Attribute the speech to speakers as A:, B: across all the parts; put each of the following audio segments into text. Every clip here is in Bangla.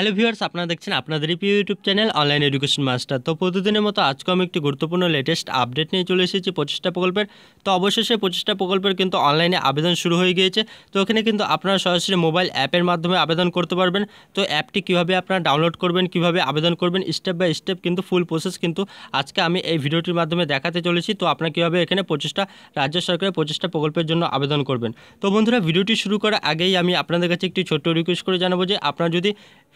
A: হ্যালো ভিউয়ার্স আপনারা দেখছেন আপনাদের প্রিয় YouTube channel online education master তো প্রতিদিনের মতো আজকে আমি একটি গুরুত্বপূর্ণ লেটেস্ট আপডেট নিয়ে চলে এসেছি পঁচিশটা প্রকল্পের তো অবশেষে পঁচিশটা প্রকল্পের কিন্তু অনলাইনে আবেদন শুরু হয়ে গিয়েছে তো এখানে কিন্তু আপনারা সরাসরি মোবাইল অ্যাপের মাধ্যমে আবেদন করতে পারবেন তো অ্যাপটি কীভাবে আপনারা ডাউনলোড করবেন কীভাবে আবেদন করবেন স্টেপ বাই স্টেপ কিন্তু ফুল প্রসেস কিন্তু আজকে আমি এই ভিডিওটির মাধ্যমে দেখাতে চলেছি তো আপনারা কীভাবে এখানে পঁচিশটা রাজ্য সরকারের পঁচিশটা প্রকল্পের জন্য আবেদন করবেন তো বন্ধুরা ভিডিওটি শুরু করার আগেই আমি আপনাদের কাছে একটি ছোট্ট রিকোয়েস্ট করে জানাবো যে আপনারা যদি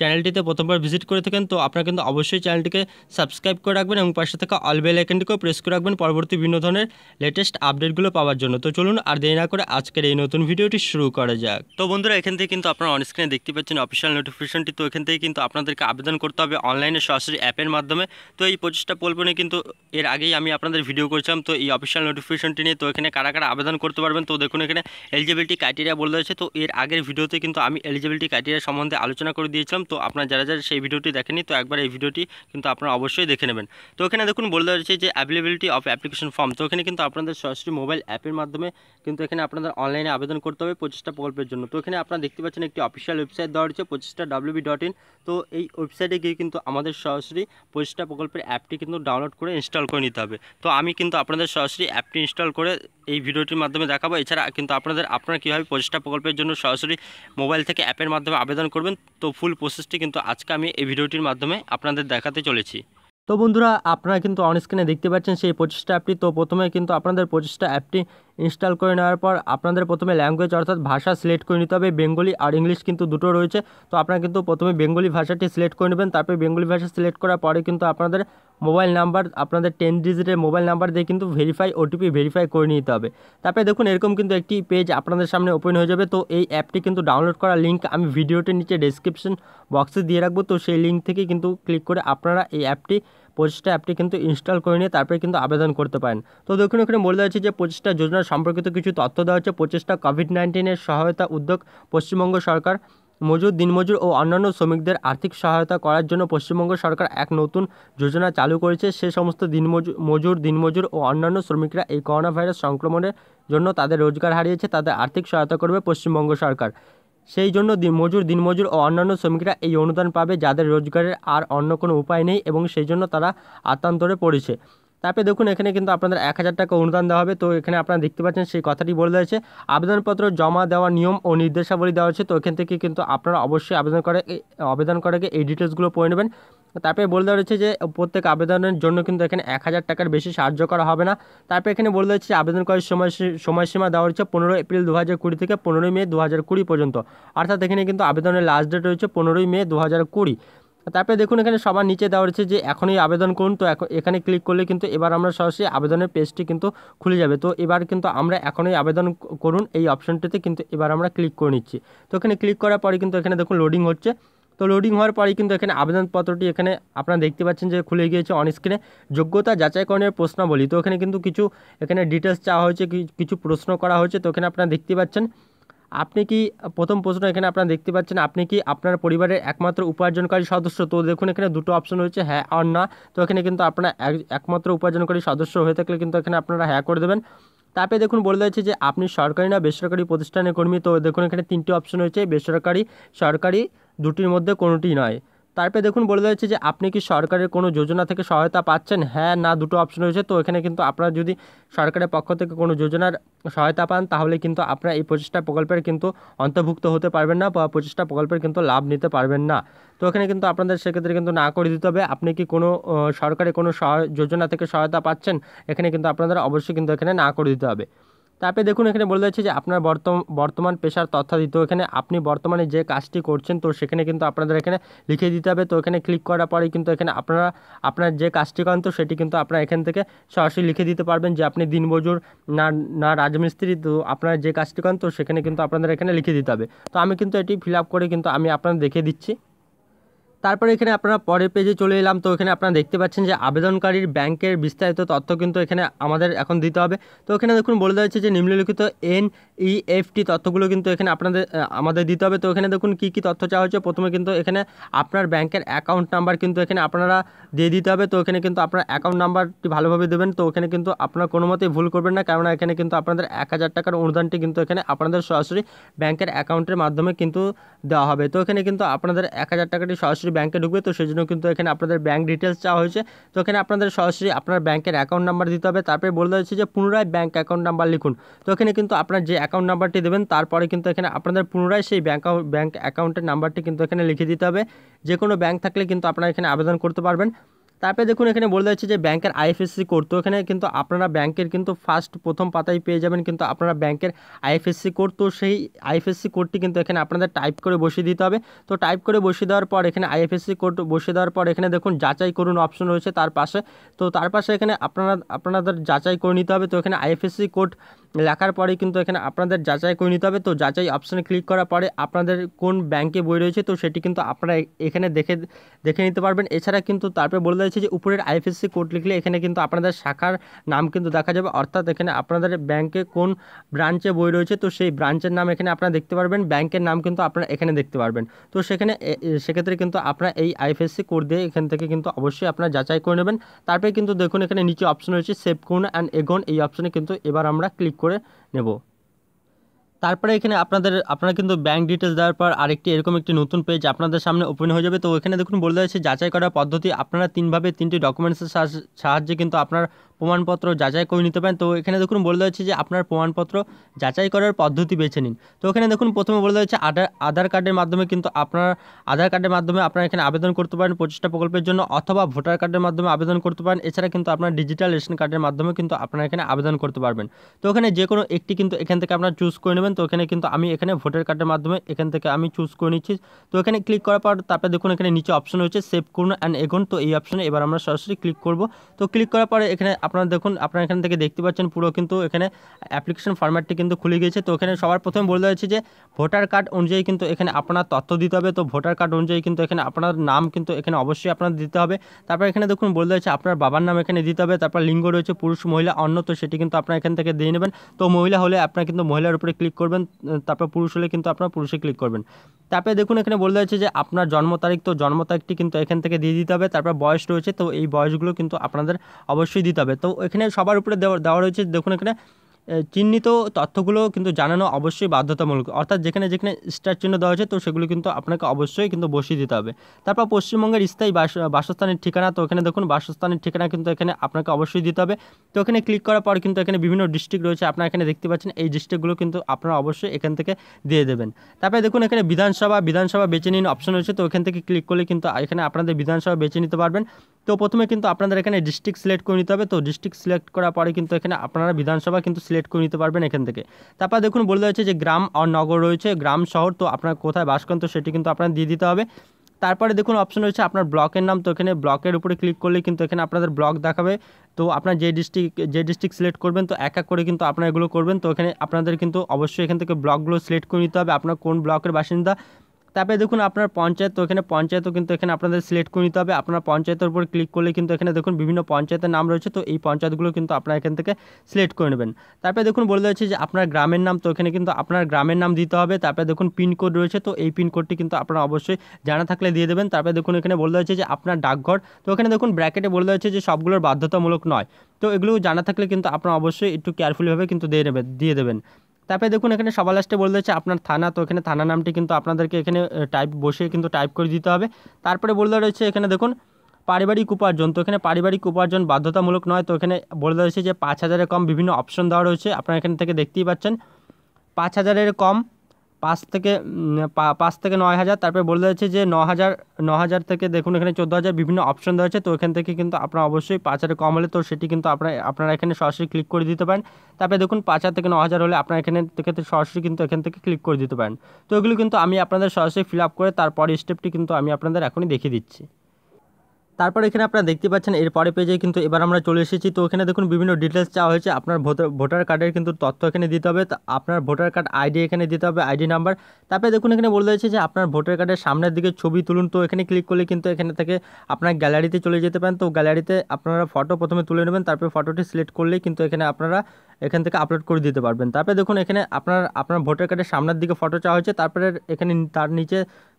A: চ্যানেলটিতে প্রথমবার ভিজিট করে থাকেন তো আপনারা কিন্তু অবশ্যই চ্যানেলটিকে সাবস্ক্রাইব করে রাখবেন এবং পাশে থাকা অল বেল আইকনটিকেও প্রেস করে রাখবেন পরবর্তী বিভিন্ন ধরনের লেটেস্ট আপডেটগুলো পাওয়ার জন্য তো চলুন আর দেরি না করে আজকের এই নতুন ভিডিওটি শুরু করা যাক তো বন্ধুরা এখান থেকে কিন্তু আপনারা অনস্ক্রিনে দেখতে পাচ্ছেন অফিসিয়াল নোটিফিকেশনটি তো এখান থেকে কিন্তু আপনাদেরকে আবেদন করতে হবে অনলাইনে সরাসরি অ্যাপের মাধ্যমে তো এই প্রচেষ্টা পল্পনে কিন্তু এর আগেই আমি আপনাদের ভিডিও করছিলাম তো এই অফিসিয়াল নোটিফিকেশনটি নিয়ে তো এখানে কারা কারা আবেদন করতে পারবেন তো দেখুন এখানে এলিজিবিলিটি ক্রাইটেরিয়া বলে রয়েছে তো এর আগের ভিডিওতে কিন্তু আমি এলিজিবিলিটি ক্রাইটেরিয়া সম্বন্ধে আলোচনা করে দিয়েছিলাম তো আপনারা যারা যারা সেই ভিডিওটি দেখেনি তো একবার এই ভিডিওটি কিন্তু আপনারা অবশ্যই দেখে নেবেন তো এখানে দেখুন বলে দেওয়া হয়েছে যে অ্যাভেলেবিলিটি অফ অ্যাপ্লিকেশন ফর্ম তো এখানে কিন্তু আপনাদের সরাসরি মোবাইল অ্যাপের মাধ্যমে কিন্তু এখানে আপনাদের অনলাইনে আবেদন করতে হবে পঁচিশটা প্রকল্পের জন্য তো এখানে আপনারা দেখতে পাচ্ছেন একটি অফিসিয়াল ওয়েবসাইট দেওয়া হয়েছে পঁচিশটা ডাব্লিউবি ডট ইন তো এই ওয়েবসাইটে গিয়ে কিন্তু আমাদের সরাসরি পঁচিশটা প্রকল্পের অ্যাপটি কিন্তু ডাউনলোড করে ইনস্টল করে নিতে হবে তো আমি কিন্তু আপনাদের সরাসরি অ্যাপটি ইনস্টল করে এই ভিডিওটির মাধ্যমে দেখাবো এছাড়া কিন্তু আপনাদের আপনারা কীভাবে পঁচিশটা প্রকল্পের জন্য সরাসরি মোবাইল থেকে অ্যাপের মাধ্যমে আবেদন করবেন তো ফুল প্রসেস প্রসেসটি কিন্তু আজকে আমি এই ভিডিওটির মাধ্যমে আপনাদের দেখাতে চলেছি তো বন্ধুরা আপনারা কিন্তু অনস্ক্রিনে দেখতে পাচ্ছেন সেই প্রচেষ্টা অ্যাপটি তো প্রথমে কিন্তু আপনাদের প্রচেষ্টা অ্যাপটি ইনস্টল করে নেওয়ার পর আপনাদের প্রথমে ল্যাঙ্গুয়েজ অর্থাৎ ভাষা সিলেক্ট করে নিতে হবে বেঙ্গলি আর ইংলিশ কিন্তু দুটো রয়েছে তো আপনারা কিন্তু প্রথমে বেঙ্গলি ভাষাটি সিলেক্ট করে নেবেন তারপরে বেঙ্গলি ভাষা সিলেক্ট করার পরে কিন্তু আপনাদের মোবাইল নাম্বার আপনাদের টেন ডিজিটের মোবাইল নাম্বার দিয়ে কিন্তু ভেরিফাই ওটিপি ভেরিফাই করে নিতে হবে তারপরে দেখুন এরকম কিন্তু একটি পেজ আপনাদের সামনে ওপেন হয়ে যাবে তো এই অ্যাপটি কিন্তু ডাউনলোড করার লিঙ্ক আমি ভিডিওটির নিচে ডেসক্রিপশন বক্সে দিয়ে রাখবো তো সেই লিঙ্ক থেকে কিন্তু ক্লিক করে আপনারা এই অ্যাপটি পঁচিশটা অ্যাপটি কিন্তু ইনস্টল করে নিয়ে তারপরে কিন্তু আবেদন করতে পারেন তো দেখুন এখানে বলে দেওয়া যে পঁচিশটা যোজনা সম্পর্কিত কিছু তথ্য দেওয়া হচ্ছে পঁচিশটা কোভিড নাইন্টিনের সহায়তা উদ্যোগ পশ্চিমবঙ্গ সরকার মজুর দিনমজুর ও অন্যান্য শ্রমিকদের আর্থিক সহায়তা করার জন্য পশ্চিমবঙ্গ সরকার এক নতুন যোজনা চালু করেছে সে সমস্ত দিনমজুর মজুর দিনমজুর ও অন্যান্য শ্রমিকরা এই করোনা ভাইরাস সংক্রমণের জন্য তাদের রোজগার হারিয়েছে তাদের আর্থিক সহায়তা করবে পশ্চিমবঙ্গ সরকার সেই জন্য দিনমজুর দিনমজুর ও অন্যান্য শ্রমিকরা এই অনুদান পাবে যাদের রোজগারের আর অন্য কোনো উপায় নেই এবং সেই জন্য তারা আত্মান্তরে পড়েছে তারপরে দেখুন এখানে কিন্তু আপনাদের এক হাজার টাকা অনুদান দেওয়া হবে তো এখানে আপনারা দেখতে পাচ্ছেন সেই কথাটি বলে দিয়েছে আবেদনপত্র জমা দেওয়ার নিয়ম ও নির্দেশাবলী দেওয়া হচ্ছে তো এখান থেকে কিন্তু আপনারা অবশ্যই আবেদন করে আবেদন করাকে এই ডিটেলসগুলো পড়ে নেবেন তারপরে বলে দেওয়া রয়েছে যে প্রত্যেক আবেদনের জন্য কিন্তু এখানে এক হাজার টাকার বেশি সাহায্য করা হবে না তারপরে এখানে বলে দেওয়া হচ্ছে আবেদন করার সময় সময়সীমা দেওয়া হচ্ছে পনেরোই এপ্রিল দু হাজার কুড়ি থেকে পনেরোই মে দু হাজার কুড়ি পর্যন্ত অর্থাৎ এখানে কিন্তু আবেদনের লাস্ট ডেট রয়েছে পনেরোই মে দু হাজার কুড়ি তারপরে দেখুন এখানে সবার নিচে দেওয়া রয়েছে যে এখনই আবেদন করুন তো এখানে ক্লিক করলে কিন্তু এবার আমরা সরাসরি আবেদনের পেজটি কিন্তু খুলে যাবে তো এবার কিন্তু আমরা এখনই আবেদন করুন এই অপশনটিতে কিন্তু এবার আমরা ক্লিক করে নিচ্ছি তো এখানে ক্লিক করার পরে কিন্তু এখানে দেখুন লোডিং হচ্ছে তো লোডিং হওয়ার পরেই কিন্তু এখানে আবেদনপত্রটি এখানে আপনারা দেখতে পাচ্ছেন যে খুলে গিয়েছে অনস্ক্রিনে যোগ্যতা যাচাইকরণের প্রশ্নাবলী তো এখানে কিন্তু কিছু এখানে ডিটেলস চাওয়া হয়েছে কিছু প্রশ্ন করা হয়েছে তো এখানে আপনারা দেখতে পাচ্ছেন আপনি কি প্রথম প্রশ্ন এখানে আপনারা দেখতে পাচ্ছেন আপনি কি আপনার পরিবারের একমাত্র উপার্জনকারী সদস্য তো দেখুন এখানে দুটো অপশন রয়েছে হ্যাঁ আর না তো এখানে কিন্তু আপনার একমাত্র উপার্জনকারী সদস্য হয়ে থাকলে কিন্তু এখানে আপনারা হ্যাঁ করে দেবেন তারপরে দেখুন বলে দিয়েছে যে আপনি সরকারি না বেসরকারি প্রতিষ্ঠানের কর্মী তো দেখুন এখানে তিনটি অপশন রয়েছে বেসরকারি সরকারি দুটির মধ্যে কোনোটি নয় তারপরে দেখুন বলে দিয়েছে যে আপনি কি সরকারের কোনো যোজনা থেকে সহায়তা পাচ্ছেন হ্যাঁ না দুটো অপশন রয়েছে তো এখানে কিন্তু আপনারা যদি সরকারের পক্ষ থেকে কোনো যোজনার সহায়তা পান তাহলে কিন্তু আপনারা এই প্রচেষ্টা প্রকল্পের কিন্তু অন্তর্ভুক্ত হতে পারবেন না বা প্রচেষ্টা প্রকল্পের কিন্তু লাভ নিতে পারবেন না তো এখানে কিন্তু আপনাদের সেক্ষেত্রে কিন্তু না করে দিতে হবে আপনি কি কোনো সরকারের কোনো যোজনা থেকে সহায়তা পাচ্ছেন এখানে কিন্তু আপনাদের অবশ্যই কিন্তু এখানে না করে দিতে হবে তারপরে দেখুন এখানে বলে দিচ্ছে যে আপনার বর্তমান পেশার তথ্য দিতে এখানে আপনি বর্তমানে যে কাজটি করছেন তো সেখানে কিন্তু আপনাদের এখানে লিখে দিতে হবে তো এখানে ক্লিক করার পরে কিন্তু এখানে আপনারা আপনার যে কাজটি করেন তো সেটি কিন্তু আপনার এখান থেকে সরাসরি লিখে দিতে পারবেন যে আপনি দিনমজুর না না রাজমিস্ত্রি তো আপনারা যে কাজটি করেন তো সেখানে কিন্তু আপনাদের এখানে লিখে দিতে হবে তো আমি কিন্তু এটি ফিল করে কিন্তু আমি আপনাদের দেখে দিচ্ছি তারপরে এখানে আপনারা পরের পেজে চলে এলাম তো এখানে আপনারা দেখতে পাচ্ছেন যে আবেদনকারীর ব্যাংকের বিস্তারিত তথ্য কিন্তু এখানে আমাদের এখন দিতে হবে তো এখানে দেখুন বলে দেওয়া হয়েছে যে নিম্নলিখিত এন ইএফটি e তথ্যগুলো কিন্তু এখানে আপনাদের আমাদের দিতে হবে তো এখানে দেখুন কী কী তথ্য চাওয়া হচ্ছে প্রথমে কিন্তু এখানে আপনার ব্যাংকের অ্যাকাউন্ট নাম্বার কিন্তু এখানে আপনারা দিয়ে দিতে হবে তো এখানে কিন্তু আপনার অ্যাকাউন্ট নাম্বারটি ভালোভাবে দেবেন তো এখানে কিন্তু আপনারা কোনো মতেই ভুল করবেন না কেননা এখানে কিন্তু আপনাদের এক হাজার টাকার অনুদানটি কিন্তু এখানে আপনাদের সরাসরি ব্যাংকের অ্যাকাউন্টের মাধ্যমে কিন্তু দেওয়া হবে তো এখানে কিন্তু আপনাদের এক হাজার টাকাটি সরাসরি ব্যাংকে ঢুকবে তো সেই জন্য কিন্তু এখানে আপনাদের ব্যাংক ডিটেলস চাওয়া হয়েছে তো এখানে আপনাদের সরাসরি আপনার ব্যাংকের অ্যাকাউন্ট নাম্বার দিতে হবে তারপরে বলে হয়েছে যে পুনরায় ব্যাংক অ্যাকাউন্ট নাম্বার লিখুন তো এখানে কিন্তু আপনার যে অ্যাকাউন্ট নাম্বারটি দেবেন তারপরে কিন্তু এখানে আপনাদের পুনরায় সেই ব্যাংক ব্যাংক অ্যাকাউন্টের নাম্বারটি কিন্তু এখানে লিখে দিতে হবে যে কোনো ব্যাংক থাকলে কিন্তু আপনারা এখানে আবেদন করতে পারবেন তারপরে দেখুন এখানে বলে দিচ্ছে যে ব্যাংকের আইএফএসসি কোড তো এখানে কিন্তু আপনারা ব্যাংকের কিন্তু ফার্স্ট প্রথম পাতায় পেয়ে যাবেন কিন্তু আপনারা ব্যাংকের আইএফএসসি কোড তো সেই আইএফএসসি কোডটি কিন্তু এখানে আপনাদের টাইপ করে বসিয়ে দিতে হবে তো টাইপ করে বসিয়ে দেওয়ার পর এখানে আইএফএসসি কোড বসিয়ে দেওয়ার পর এখানে দেখুন যাচাই করুন অপশন রয়েছে তার পাশে তো তার পাশে এখানে আপনারা আপনাদের যাচাই করে নিতে হবে তো এখানে আইএফএসসি কোড লেখার পরে কিন্তু এখানে আপনাদের যাচাই করে নিতে হবে তো যাচাই অপশানে ক্লিক করার পরে আপনাদের কোন ব্যাংকে বই রয়েছে তো সেটি কিন্তু আপনারা এখানে দেখে দেখে নিতে পারবেন এছাড়া কিন্তু তারপরে বলে দিয়েছে যে উপরের আইএফএসসি কোড লিখলে এখানে কিন্তু আপনাদের শাখার নাম কিন্তু দেখা যাবে অর্থাৎ এখানে আপনাদের ব্যাংকে কোন ব্রাঞ্চে বই রয়েছে তো সেই ব্রাঞ্চের নাম এখানে আপনারা দেখতে পারবেন ব্যাংকের নাম কিন্তু আপনারা এখানে দেখতে পারবেন তো সেখানে সেক্ষেত্রে কিন্তু আপনারা এই আইএফএসসি কোড দিয়ে এখান থেকে কিন্তু অবশ্যই আপনারা যাচাই করে নেবেন তারপরে কিন্তু দেখুন এখানে নিচে অপশন রয়েছে সেভ কোন অ্যান্ড এগোন এই অপশনে কিন্তু এবার আমরা ক্লিক ক্লিক করে নেব তারপরে এখানে আপনাদের আপনারা কিন্তু ব্যাঙ্ক ডিটেলস দেওয়ার পর আরেকটি এরকম একটি নতুন পেজ আপনাদের সামনে ওপেন হয়ে যাবে তো ওখানে দেখুন বলে দিয়েছে যাচাই করার পদ্ধতি আপনারা তিনভাবে তিনটি ডকুমেন্টসের সাহায্যে কিন্তু আপনার প্রমাণপত্র যাচাই করে নিতে পারেন তো এখানে দেখুন বলে দেওয়া হচ্ছে যে আপনার প্রমাণপত্র যাচাই করার পদ্ধতি বেছে নিন তো এখানে দেখুন প্রথমে বলে দেওয়া হচ্ছে আধার আধার কার্ডের মাধ্যমে কিন্তু আপনার আধার কার্ডের মাধ্যমে আপনারা এখানে আবেদন করতে পারেন প্রচেষ্টা প্রকল্পের জন্য অথবা ভোটার কার্ডের মাধ্যমে আবেদন করতে পারেন এছাড়া কিন্তু আপনার ডিজিটাল রেশন কার্ডের মাধ্যমে কিন্তু আপনারা এখানে আবেদন করতে পারবেন তো এখানে যে কোনো একটি কিন্তু এখান থেকে আপনারা চুজ করে নেবেন তো এখানে কিন্তু আমি এখানে ভোটার কার্ডের মাধ্যমে এখান থেকে আমি চুজ করে নিচ্ছি তো এখানে ক্লিক করার পর তারপরে দেখুন এখানে নিচে অপশন রয়েছে সেভ করুন অ্যান্ড এগোন তো এই অপশনে এবার আমরা সরাসরি ক্লিক করব তো ক্লিক করার পরে এখানে আপনারা দেখুন আপনারা এখান থেকে দেখতে পাচ্ছেন পুরো কিন্তু এখানে অ্যাপ্লিকেশন ফর্ম্যাটটি কিন্তু খুলে গিয়েছে তো এখানে সবার প্রথমে বলে রয়েছে যে ভোটার কার্ড অনুযায়ী কিন্তু এখানে আপনার তথ্য দিতে হবে তো ভোটার কার্ড অনুযায়ী কিন্তু এখানে আপনার নাম কিন্তু এখানে অবশ্যই আপনার দিতে হবে তারপর এখানে দেখুন বলে রয়েছে আপনার বাবার নাম এখানে দিতে হবে তারপর লিঙ্গ রয়েছে পুরুষ মহিলা অন্য তো সেটি কিন্তু আপনার এখান থেকে দিয়ে নেবেন তো মহিলা হলে আপনার কিন্তু মহিলার উপরে ক্লিক করবেন তারপর পুরুষ হলে কিন্তু আপনার পুরুষে ক্লিক করবেন তারপরে দেখুন এখানে বলে হয়েছে যে আপনার জন্ম তারিখ তো জন্ম তারিখটি কিন্তু এখান থেকে দিয়ে দিতে হবে তারপর বয়স রয়েছে তো এই বয়সগুলো কিন্তু আপনাদের অবশ্যই দিতে হবে তো এখানে সবার উপরে দেওয়া দেওয়া রয়েছে দেখুন এখানে চিহ্নিত তথ্যগুলো কিন্তু জানানো অবশ্যই বাধ্যতামূলক অর্থাৎ যেখানে যেখানে স্টার চিহ্ন দেওয়া হয়েছে তো সেগুলো কিন্তু আপনাকে অবশ্যই কিন্তু বসিয়ে দিতে হবে তারপর পশ্চিমবঙ্গের স্থায়ী বাসস্থানের ঠিকানা তো এখানে দেখুন বাসস্থানের ঠিকানা কিন্তু এখানে আপনাকে অবশ্যই দিতে হবে তো এখানে ক্লিক করার পর কিন্তু এখানে বিভিন্ন ডিস্ট্রিক্ট রয়েছে আপনারা এখানে দেখতে পাচ্ছেন এই ডিস্ট্রিক্টগুলো কিন্তু আপনারা অবশ্যই এখান থেকে দিয়ে দেবেন তারপরে দেখুন এখানে বিধানসভা বিধানসভা বেছে নিন অপশন রয়েছে তো এখান থেকে ক্লিক করলে কিন্তু এখানে আপনাদের বিধানসভা বেছে নিতে পারবেন তো প্রথমে কিন্তু আপনাদের এখানে ডিস্ট্রিক্ট সিলেক্ট করে নিতে হবে তো ডিস্ট্রিক্ট সিলেক্ট করার পরে কিন্তু এখানে আপনারা বিধানসভা কিন্তু সিলেক্ট করে নিতে পারবেন এখান থেকে তারপর দেখুন বলে হয়েছে যে গ্রাম আর নগর রয়েছে গ্রাম শহর তো আপনার কোথায় বাস করেন তো সেটি কিন্তু আপনার দিয়ে দিতে হবে তারপরে দেখুন অপশন রয়েছে আপনার ব্লকের নাম তো এখানে ব্লকের উপরে ক্লিক করলে কিন্তু এখানে আপনাদের ব্লক দেখাবে তো আপনার যে ডিস্ট্রিক্ট যে ডিস্ট্রিক্ট সিলেক্ট করবেন তো এক এক করে কিন্তু আপনারা এগুলো করবেন তো এখানে আপনাদের কিন্তু অবশ্যই এখান থেকে ব্লকগুলো সিলেক্ট করে নিতে হবে আপনার কোন ব্লকের বাসিন্দা তারপরে দেখুন আপনার পঞ্চায়েত তো এখানে পঞ্চায়েতও কিন্তু এখানে আপনাদের সিলেক্ট করে নিতে হবে আপনার পঞ্চায়েতের উপর ক্লিক করলে কিন্তু এখানে দেখুন বিভিন্ন পঞ্চায়েতের নাম রয়েছে তো এই পঞ্চায়েতগুলো কিন্তু আপনার এখান থেকে সিলেক্ট করে নেবেন তারপরে দেখুন বলে দিয়েছে যে আপনার গ্রামের নাম তো এখানে কিন্তু আপনার গ্রামের নাম দিতে হবে তারপরে দেখুন পিনকোড রয়েছে তো এই পিনকোডটি কিন্তু আপনারা অবশ্যই জানা থাকলে দিয়ে দেবেন তারপরে দেখুন এখানে বলে দিয়েছে যে আপনার ডাকঘর তো এখানে দেখুন ব্র্যাকেটে বলে দিয়েছে যে সবগুলোর বাধ্যতামূলক নয় তো এগুলো জানা থাকলে কিন্তু আপনারা অবশ্যই একটু কেয়ারফুলিভাবে কিন্তু দিয়ে নেবেন দিয়ে দেবেন তারপরে দেখুন এখানে সবার লাস্টে বলে দিয়েছে আপনার থানা তো এখানে থানা নামটি কিন্তু আপনাদেরকে এখানে টাইপ বসে কিন্তু টাইপ করে দিতে হবে তারপরে বলে রয়েছে এখানে দেখুন পারিবারিক উপার্জন তো এখানে পারিবারিক উপার্জন বাধ্যতামূলক নয় তো এখানে বলে রয়েছে যে পাঁচ হাজারের কম বিভিন্ন অপশন দেওয়া রয়েছে আপনারা এখান থেকে দেখতেই পাচ্ছেন পাঁচ হাজারের কম পাঁচ থেকে পাঁচ থেকে নয় হাজার তারপরে বলে দিয়েছে যে ন হাজার ন হাজার থেকে দেখুন এখানে চোদ্দো হাজার বিভিন্ন অপশন রয়েছে তো এখান থেকে কিন্তু আপনার অবশ্যই পাঁচ হাজার কম হলে তো সেটি কিন্তু আপনার আপনারা এখানে সরাসরি ক্লিক করে দিতে পারেন তারপরে দেখুন পাঁচ হাজার থেকে ন হাজার হলে আপনার এখানে থেকে সরাসরি কিন্তু এখান থেকে ক্লিক করে দিতে পারেন তো এগুলো কিন্তু আমি আপনাদের সরাসরি ফিল আপ করে তারপরে স্টেপটি কিন্তু আমি আপনাদের এখনই দেখিয়ে দিচ্ছি তারপর এখানে আপনারা দেখতে পাচ্ছেন এর পরে পেজে কিন্তু এবার আমরা চলে এসেছি তো এখানে দেখুন বিভিন্ন ডিটেলস চাওয়া হয়েছে আপনার ভোটার ভোটার কার্ডের কিন্তু তথ্য এখানে দিতে হবে আপনার ভোটার কার্ড আইডি এখানে দিতে হবে আইডি নাম্বার তারপরে দেখুন এখানে বলে দিয়েছে যে আপনার ভোটার কার্ডের সামনের দিকে ছবি তুলুন তো এখানে ক্লিক করলে কিন্তু এখানে থেকে আপনার গ্যালারিতে চলে যেতে পারেন তো গ্যালারিতে আপনারা ফটো প্রথমে তুলে নেবেন তারপরে ফটোটি সিলেক্ট করলে কিন্তু এখানে আপনারা এখান থেকে আপলোড করে দিতে পারবেন তারপরে দেখুন এখানে আপনার আপনার ভোটার কার্ডের সামনের দিকে ফটো চাওয়া হয়েছে তারপরে এখানে তার নিচে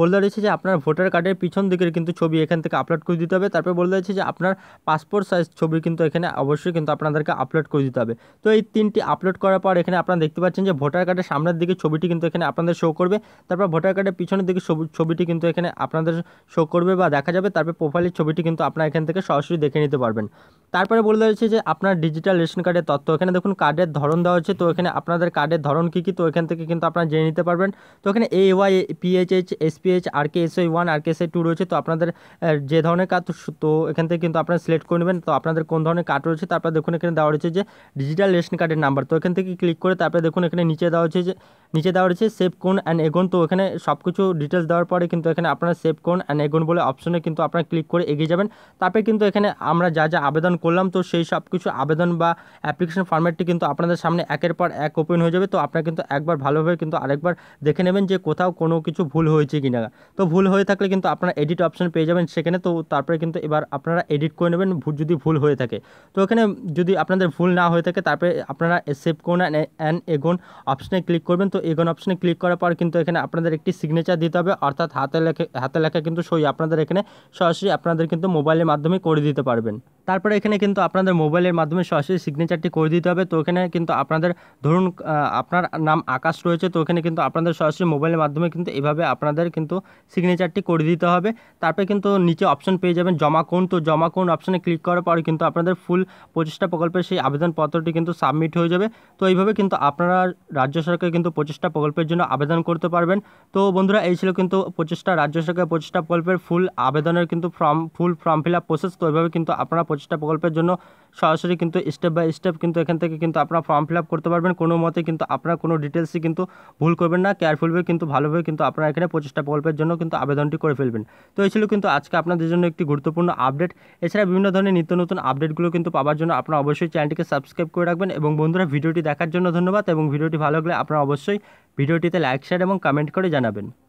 A: বলে রয়েছে যে আপনার ভোটার কার্ডের পিছন দিকের কিন্তু ছবি এখান থেকে আপলোড করে দিতে হবে তারপরে বলে দিয়েছে যে আপনার পাসপোর্ট সাইজ ছবি কিন্তু এখানে অবশ্যই কিন্তু আপনাদেরকে আপলোড করে দিতে হবে তো এই তিনটি আপলোড করার পর এখানে আপনারা দেখতে পাচ্ছেন যে ভোটার কার্ডের সামনের দিকে ছবিটি কিন্তু এখানে আপনাদের শো করবে তারপর ভোটার কার্ডের পিছনের দিকে ছবিটি কিন্তু এখানে আপনাদের শো করবে বা দেখা যাবে তারপরে প্রোফাইলের ছবিটি কিন্তু আপনারা এখান থেকে সরাসরি দেখে নিতে পারবেন তারপরে বলে দিয়েছে যে আপনার ডিজিটাল রেশন কার্ডের তথ্য এখানে দেখুন কার্ডের ধরন দেওয়া হচ্ছে তো এখানে আপনাদের কার্ডের ধরন কী কী তো এখান থেকে কিন্তু আপনারা জেনে নিতে পারবেন তো এখানে A Y PHH SPH R K S one R K S two রয়েছে তো আপনাদের যে ধরনের কার্ড তো এখান থেকে কিন্তু আপনারা সিলেক্ট করে নেবেন তো আপনাদের কোন ধরনের কার্ড রয়েছে তারপর দেখুন এখানে দেওয়া রয়েছে যে ডিজিটাল রেশন কার্ডের নাম্বার তো এখান থেকে ক্লিক করে তারপরে দেখুন এখানে নিচে দেওয়া হচ্ছে যে নিচে দেওয়া রয়েছে সেভ কোন অ্যান্ড এগোন তো এখানে সব কিছু ডিটেলস দেওয়ার পরে কিন্তু এখানে আপনারা সেভ কোন অ্যান্ড এগোন বলে অপশনে কিন্তু আপনারা ক্লিক করে এগিয়ে যাবেন তারপরে কিন্তু এখানে আমরা যা যা আবেদন করলাম তো সেই সব কিছু আবেদন বা অ্যাপ্লিকেশন ফর্ম্যাটটি কিন্তু আপনাদের সামনে একের পর এক ওপেন হয়ে যাবে তো আপনারা কিন্তু একবার ভালোভাবে কিন্তু আরেকবার দেখে নেবেন যে কোথাও কোনো কিছু ভুল হয়েছে কি না তো ভুল হয়ে থাকলে কিন্তু আপনারা এডিট অপশান পেয়ে যাবেন সেখানে তো তারপরে কিন্তু এবার আপনারা এডিট করে নেবেন যদি ভুল হয়ে থাকে তো এখানে যদি আপনাদের ভুল না হয়ে থাকে তারপরে আপনারা সেভ করুন অ্যান্ড এগোন অপশানে ক্লিক করবেন তো এগোন অপশানে ক্লিক করার পর কিন্তু এখানে আপনাদের একটি সিগনেচার দিতে হবে অর্থাৎ হাতে লেখা হাতে লেখা কিন্তু সই আপনাদের এখানে সরাসরি আপনাদের কিন্তু মোবাইলের মাধ্যমে করে দিতে পারবেন তারপরে এখানে কিন্তু আপনাদের মোবাইলের মাধ্যমে সরাসরি সিগনেচারটি করে দিতে হবে তো ওখানে কিন্তু আপনাদের ধরুন আপনার নাম আকাশ রয়েছে তো ওখানে কিন্তু আপনাদের সরাসরি মোবাইলের মাধ্যমে কিন্তু এভাবে আপনাদের কিন্তু সিগনেচারটি করে দিতে হবে তারপরে কিন্তু নিচে অপশন পেয়ে যাবেন জমা কোন তো জমা কোন অপশানে ক্লিক করার পরে কিন্তু আপনাদের ফুল প্রচেষ্টা প্রকল্পের সেই আবেদনপত্রটি কিন্তু সাবমিট হয়ে যাবে তো এইভাবে কিন্তু আপনারা রাজ্য সরকার কিন্তু প্রচেষ্টা প্রকল্পের জন্য আবেদন করতে পারবেন তো বন্ধুরা এই ছিল কিন্তু প্রচেষ্টা রাজ্য সরকার প্রচেষ্টা প্রকল্পের ফুল আবেদনের কিন্তু form full form fill up process তো এইভাবে কিন্তু আপনারা প্রচেষ্টা প্রকল্পের জন্য সরাসরি কিন্তু স্টেপ বাই স্টেপ কিন্তু এখান থেকে কিন্তু আপনারা ফর্ম ফিল করতে পারবেন কোনো মতে কিন্তু আপনারা কোনো ডিটেলসই কিন্তু ভুল করবেন না কেয়ারফুলভাবে কিন্তু ভালোভাবে কিন্তু আপনারা এখানে পঁচিশটা প্রকল্পের জন্য কিন্তু আবেদনটি করে ফেলবেন তো এই ছিল কিন্তু আজকে আপনাদের জন্য একটি গুরুত্বপূর্ণ আপডেট এছাড়া বিভিন্ন ধরনের নিত্য নতুন আপডেটগুলো কিন্তু পাওয়ার জন্য আপনারা অবশ্যই চ্যানেলটিকে সাবস্ক্রাইব করে রাখবেন এবং বন্ধুরা ভিডিওটি দেখার জন্য ধন্যবাদ এবং ভিডিওটি ভালো লাগলে আপনারা অবশ্যই ভিডিওটিতে লাইক শেয়ার এবং কমেন্ট করে জানাবেন